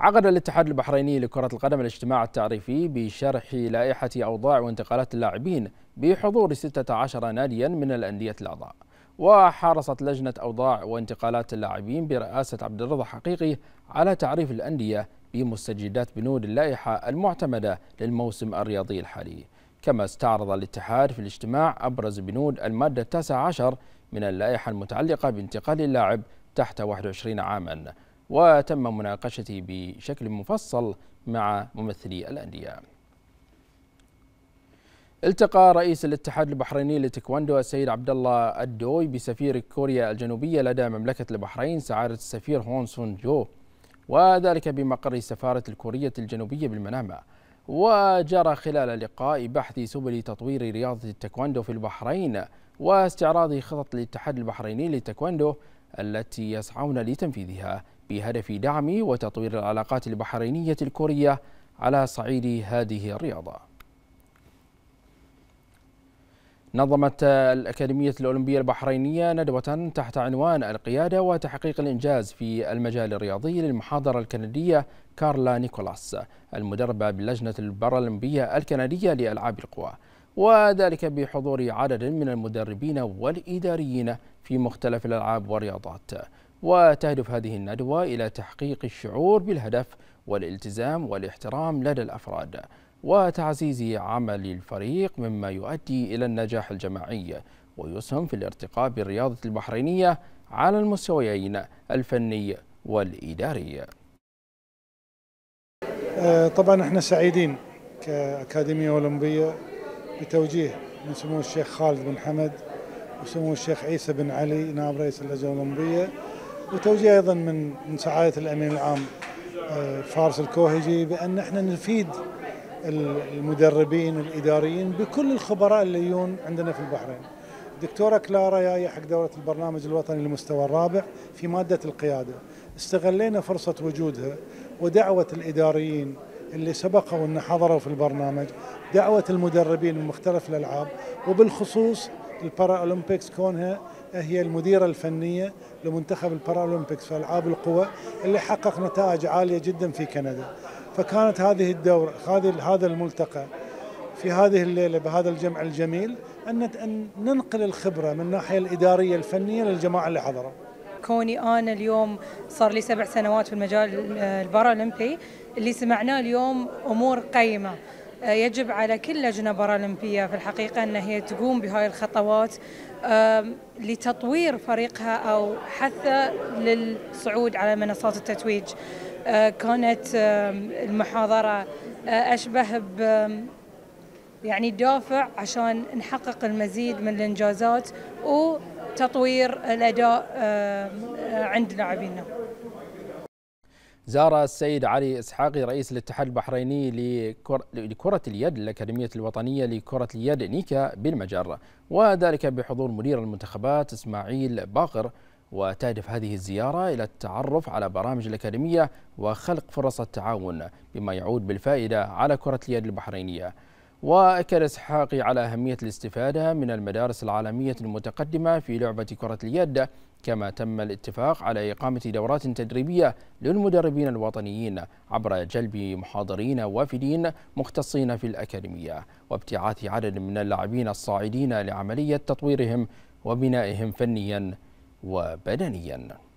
عقد الاتحاد البحريني لكرة القدم الاجتماع التعريفي بشرح لائحة أوضاع وانتقالات اللاعبين بحضور 16 ناديا من الأندية الأعضاء وحرصت لجنة أوضاع وانتقالات اللاعبين برئاسة عبد الرضا حقيقي على تعريف الأندية بمستجدات بنود اللائحة المعتمدة للموسم الرياضي الحالي كما استعرض الاتحاد في الاجتماع أبرز بنود المادة 19 من اللائحة المتعلقة بانتقال اللاعب تحت 21 عاماً وتم مناقشته بشكل مفصل مع ممثلي الأندية التقى رئيس الاتحاد البحريني للتايكوندو السيد عبد الله الدوي بسفير كوريا الجنوبية لدى مملكة البحرين سعادة السفير هون سون جو وذلك بمقر السفارة الكورية الجنوبية بالمنامة وجرى خلال اللقاء بحث سبل تطوير رياضة التكواندو في البحرين واستعراض خطط الاتحاد البحريني للتكواندو التي يسعون لتنفيذها بهدف دعم وتطوير العلاقات البحرينية الكورية على صعيد هذه الرياضة نظمت الأكاديمية الأولمبية البحرينية ندوة تحت عنوان القيادة وتحقيق الإنجاز في المجال الرياضي للمحاضرة الكندية كارلا نيكولاس المدربة باللجنة البارالمبية الكندية لألعاب القوى وذلك بحضور عدد من المدربين والإداريين في مختلف الألعاب والرياضات وتهدف هذه الندوة إلى تحقيق الشعور بالهدف والالتزام والاحترام لدى الأفراد وتعزيز عمل الفريق مما يؤدي إلى النجاح الجماعي ويسهم في الارتقاء بالرياضة البحرينية على المستويين الفني والإداري آه، طبعا احنا سعيدين كأكاديمية أولمبية بتوجيه من سمو الشيخ خالد بن حمد وسمو الشيخ عيسى بن علي نائب رئيس اللجنة الأولمبية وتوجيه ايضا من من سعاده الامين العام آه، فارس الكوهجي بان احنا نفيد المدربين الاداريين بكل الخبراء اللي يجون عندنا في البحرين. دكتوره كلارا جايه حق دوره البرنامج الوطني للمستوى الرابع في ماده القياده. استغلينا فرصه وجودها ودعوه الاداريين اللي سبقوا ان حضروا في البرنامج دعوه المدربين من مختلف الالعاب وبالخصوص البارا اولمبيكس كونها هي المديرة الفنية لمنتخب اولمبيكس في ألعاب القوى اللي حقق نتائج عالية جدا في كندا فكانت هذه الدورة هذه هذا الملتقى في هذه الليلة بهذا الجمع الجميل أن أن ننقل الخبرة من الناحية الإدارية الفنية للجماعة اللي حضروا كوني أنا اليوم صار لي سبع سنوات في المجال آه، البارالمبي اللي سمعناه اليوم أمور قيمة يجب على كل لجنة بارالمبية في الحقيقة أن هي تقوم بهاي الخطوات لتطوير فريقها أو حثه للصعود على منصات التتويج آه، كانت المحاضرة آه، أشبه ب يعني دافع عشان نحقق المزيد من الإنجازات وتطوير الأداء عند لاعبينا زار السيد علي إسحاقي رئيس الاتحاد البحريني لكرة اليد الأكاديمية الوطنية لكرة اليد نيكا بالمجرة وذلك بحضور مدير المنتخبات إسماعيل باقر وتهدف هذه الزيارة إلى التعرف على برامج الأكاديمية وخلق فرص التعاون بما يعود بالفائدة على كرة اليد البحرينية وأكد إسحاقي على أهمية الاستفادة من المدارس العالمية المتقدمة في لعبة كرة اليد كما تم الاتفاق على إقامة دورات تدريبية للمدربين الوطنيين عبر جلب محاضرين وافدين مختصين في الأكاديمية وابتعاث عدد من اللاعبين الصاعدين لعملية تطويرهم وبنائهم فنيا وبدنيا